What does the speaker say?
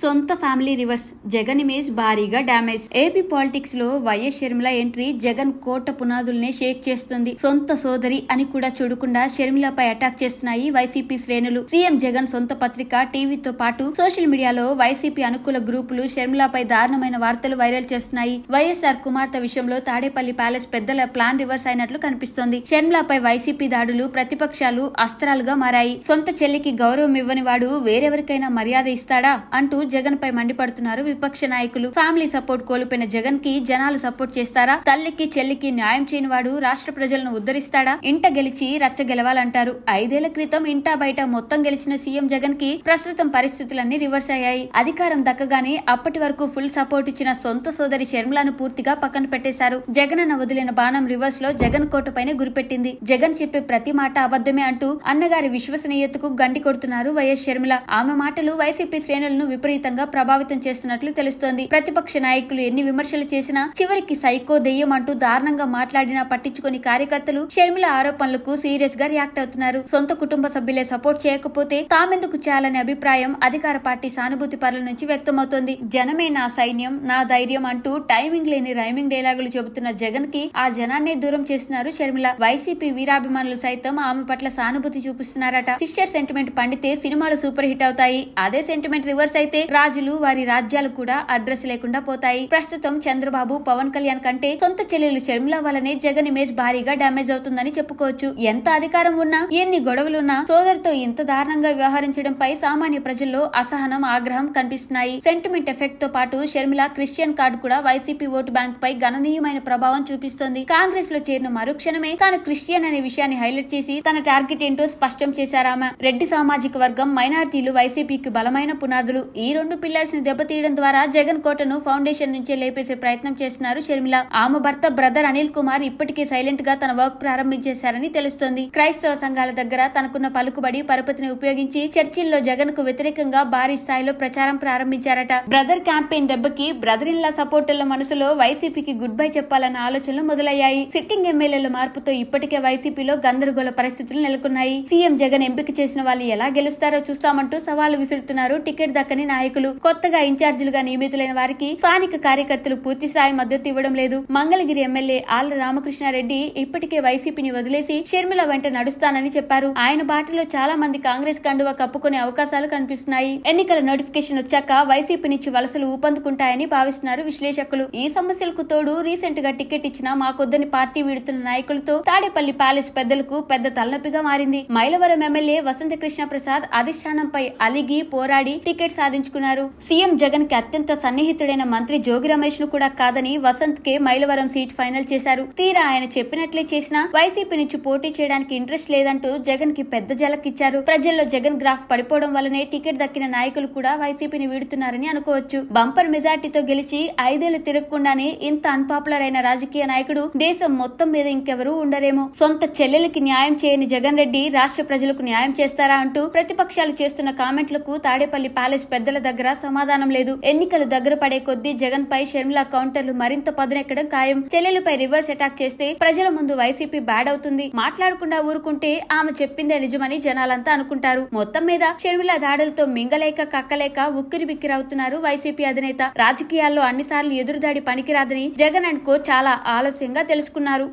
సొంత family reverse Jagan image భారీగా damage AP politics లో వైఎస్ షర్మిల ఎంట్రీ జగన్ కోట పునాదుల్నే షేక్ చేస్తుంది సొంత సోదరి అని కూడా చూడకుండా షర్మిలపై అటాక్ చేస్తున్నాయి వైసీపీ శ్రేణులు సీఎం జగన్ సొంత పత్రిక టీవీతో పాటు సోషల్ మీడియాలో వైసీపీ అనుకూల గ్రూపులు షర్మిలపై దారుణమైన వార్తలు వైరల్ చేస్తున్నాయి వైఎస్ఆర్ కుమార్తె విషయంలో తాడేపల్లి ప్యాలెస్ పెద్దల ప్లాన్ రివర్స్ అయినట్లు కనిపిస్తోంది షర్మిలపై వైసీపీ దాడులు ప్రతిపక్షాలు అస్త్రాలుగా మారాయి సొంత చెల్లికి గౌరవం ఇవ్వని వాడు వేరెవరికైనా మర్యాద ఇస్తాడా అంటూ జగన్ పై మండిపడుతున్నారు విపక్ష నాయకులు ఫ్యామిలీ సపోర్ట్ కోల్పోయిన జగన్ కి జనాలు సపోర్ట్ చేస్తారా తల్లికి చెల్లికి న్యాయం వాడు రాష్ట్ర ప్రజలను ఉద్ధరిస్తాడా ఇంట గెలిచి రచ్చ గెలవాలంటారు ఐదేళ్ల క్రితం ఇంటా బయట మొత్తం గెలిచిన సీఎం జగన్ కి ప్రస్తుతం పరిస్థితులన్నీ రివర్స్ అయ్యాయి అధికారం దక్కగానే అప్పటి వరకు ఫుల్ సపోర్ట్ ఇచ్చిన సొంత సోదరి శర్మలను పూర్తిగా పక్కన పెట్టేశారు జగన్ అన్న వదిలిన బాణం రివర్స్ లో జగన్ కోటపైనే గురిపెట్టింది జగన్ చెప్పే ప్రతి మాట అబద్దమే అంటూ అన్నగారి విశ్వసనీయతకు గండి కొడుతున్నారు వైఎస్ శర్మల ఆమె మాటలు వైసీపీ శ్రేణులను విపరీత విపరీతంగా ప్రభావితం చేస్తున్నట్లు తెలుస్తోంది ప్రతిపక్ష నాయకులు ఎన్ని విమర్శలు చేసినా చివరికి సైకో దెయ్యం అంటూ దారుణంగా మాట్లాడినా పట్టించుకుని కార్యకర్తలు షర్మిల ఆరోపణలకు సీరియస్ గా రియాక్ట్ అవుతున్నారు సొంత కుటుంబ సభ్యులే సపోర్ట్ చేయకపోతే తామెందుకు చేయాలనే అభిప్రాయం అధికార పార్టీ సానుభూతి పరుల నుంచి వ్యక్తమవుతోంది జనమే నా సైన్యం నా ధైర్యం అంటూ టైమింగ్ లేని రైమింగ్ డైలాగులు చెబుతున్న జగన్ కి ఆ జనాన్నే దూరం చేస్తున్నారు షర్మిల వైసీపీ వీరాభిమానులు సైతం ఆమె పట్ల సానుభూతి చూపిస్తున్నారట సిస్టర్ సెంటిమెంట్ పండితే సినిమాలు సూపర్ హిట్ అవుతాయి అదే సెంటిమెంట్ రివర్స్ అయితే అయితే రాజులు వారి రాజ్యాలు కూడా అడ్రస్ లేకుండా పోతాయి ప్రస్తుతం చంద్రబాబు పవన్ కళ్యాణ్ కంటే సొంత చెల్లెలు షర్మిల వల్లనే జగన్ ఇమేజ్ భారీగా డ్యామేజ్ అవుతుందని చెప్పుకోవచ్చు ఎంత అధికారం ఉన్నా ఎన్ని గొడవలున్నా సోదరుతో ఇంత దారుణంగా వ్యవహరించడంపై సామాన్య ప్రజల్లో అసహనం ఆగ్రహం కనిపిస్తున్నాయి సెంటిమెంట్ ఎఫెక్ట్ తో పాటు షర్మిల క్రిస్టియన్ కార్డు కూడా వైసీపీ ఓటు బ్యాంక్ పై గణనీయమైన ప్రభావం చూపిస్తోంది కాంగ్రెస్ లో చేరిన మరుక్షణమే తాను క్రిస్టియన్ అనే విషయాన్ని హైలైట్ చేసి తన టార్గెట్ ఏంటో స్పష్టం చేశారామా రెడ్డి సామాజిక వర్గం మైనార్టీలు వైసీపీకి బలమైన పునాదులు ఈ ఈ రెండు పిల్లర్స్ ని దెబ్బతీయడం ద్వారా జగన్ కోటను ఫౌండేషన్ నుంచే లేపేసే ప్రయత్నం చేస్తున్నారు షర్మిల ఆమె భర్త బ్రదర్ అనిల్ కుమార్ ఇప్పటికే సైలెంట్ గా తన వర్క్ ప్రారంభించేశారని తెలుస్తోంది క్రైస్తవ సంఘాల దగ్గర తనకున్న పలుకుబడి పరపతిని ఉపయోగించి చర్చిల్లో జగన్ కు వ్యతిరేకంగా భారీ స్థాయిలో ప్రచారం ప్రారంభించారట బ్రదర్ క్యాంపెయిన్ దెబ్బకి బ్రదర్ ఇన్లా సపోర్టర్ల మనసులో వైసీపీకి గుడ్ బై చెప్పాలన్న ఆలోచనలు మొదలయ్యాయి సిట్టింగ్ ఎమ్మెల్యేల మార్పుతో ఇప్పటికే వైసీపీలో గందరగోళ పరిస్థితులు నెలకొన్నాయి సీఎం జగన్ ఎంపిక చేసిన వాళ్ళు ఎలా గెలుస్తారో చూస్తామంటూ సవాలు విసురుతున్నారు టికెట్ దక్కని నాయకులు కొత్తగా ఇన్ఛార్జీలుగా నియమితులైన వారికి స్థానిక కార్యకర్తలు పూర్తి స్థాయి మద్దతు ఇవ్వడం లేదు మంగళగిరి ఎమ్మెల్యే ఆళ్ల రామకృష్ణారెడ్డి ఇప్పటికే వైసీపీని వదిలేసి షర్మిల వెంట నడుస్తానని చెప్పారు ఆయన బాటలో చాలా మంది కాంగ్రెస్ కండువ కప్పుకునే అవకాశాలు కనిపిస్తున్నాయి ఎన్నికల నోటిఫికేషన్ వచ్చాక వైసీపీ నుంచి వలసలు ఊపందుకుంటాయని భావిస్తున్నారు విశ్లేషకులు ఈ సమస్యలకు తోడు రీసెంట్ గా టికెట్ ఇచ్చిన మాకొద్దని పార్టీ వీడుతున్న నాయకులతో తాడేపల్లి ప్యాలెస్ పెద్దలకు పెద్ద తలనొప్పిగా మారింది మైలవరం ఎమ్మెల్యే వసంత కృష్ణ ప్రసాద్ అధిష్టానంపై అలిగి పోరాడి టికెట్ సాధించారు దక్కించుకున్నారు సీఎం జగన్ కి అత్యంత సన్నిహితుడైన మంత్రి జోగి రమేష్ ను కూడా కాదని వసంత్ కే మైలవరం సీట్ ఫైనల్ చేశారు తీరా ఆయన చెప్పినట్లే చేసినా వైసీపీ నుంచి పోటీ చేయడానికి ఇంట్రెస్ట్ లేదంటూ జగన్ కి పెద్ద జలకిచ్చారు ప్రజల్లో జగన్ గ్రాఫ్ పడిపోవడం వల్లనే టికెట్ దక్కిన నాయకులు కూడా వైసీపీని వీడుతున్నారని అనుకోవచ్చు బంపర్ మెజార్టీతో గెలిచి ఐదేళ్లు తిరగకుండానే ఇంత అన్పాపులర్ అయిన రాజకీయ నాయకుడు దేశం మొత్తం మీద ఇంకెవరూ ఉండరేమో సొంత చెల్లెలకి న్యాయం చేయని జగన్ రెడ్డి రాష్ట్ర ప్రజలకు న్యాయం చేస్తారా అంటూ ప్రతిపక్షాలు చేస్తున్న కామెంట్లకు తాడేపల్లి ప్యాలెస్ పెద్ద ప్రజల దగ్గర సమాధానం లేదు ఎన్నికలు దగ్గర పడే కొద్దీ జగన్ పై షర్మిల కౌంటర్లు మరింత పదునెక్కడం ఖాయం చెల్లెలపై రివర్స్ అటాక్ చేస్తే ప్రజల ముందు వైసీపీ బ్యాడ్ అవుతుంది మాట్లాడకుండా ఊరుకుంటే ఆమె చెప్పిందే నిజమని జనాలంతా అనుకుంటారు మొత్తం మీద షర్మిల దాడులతో మింగలేక కక్కలేక ఉక్కిరి బిక్కిరవుతున్నారు వైసీపీ అధినేత రాజకీయాల్లో అన్నిసార్లు ఎదురుదాడి పనికిరాదని జగన్ అండ్ కో చాలా ఆలస్యంగా తెలుసుకున్నారు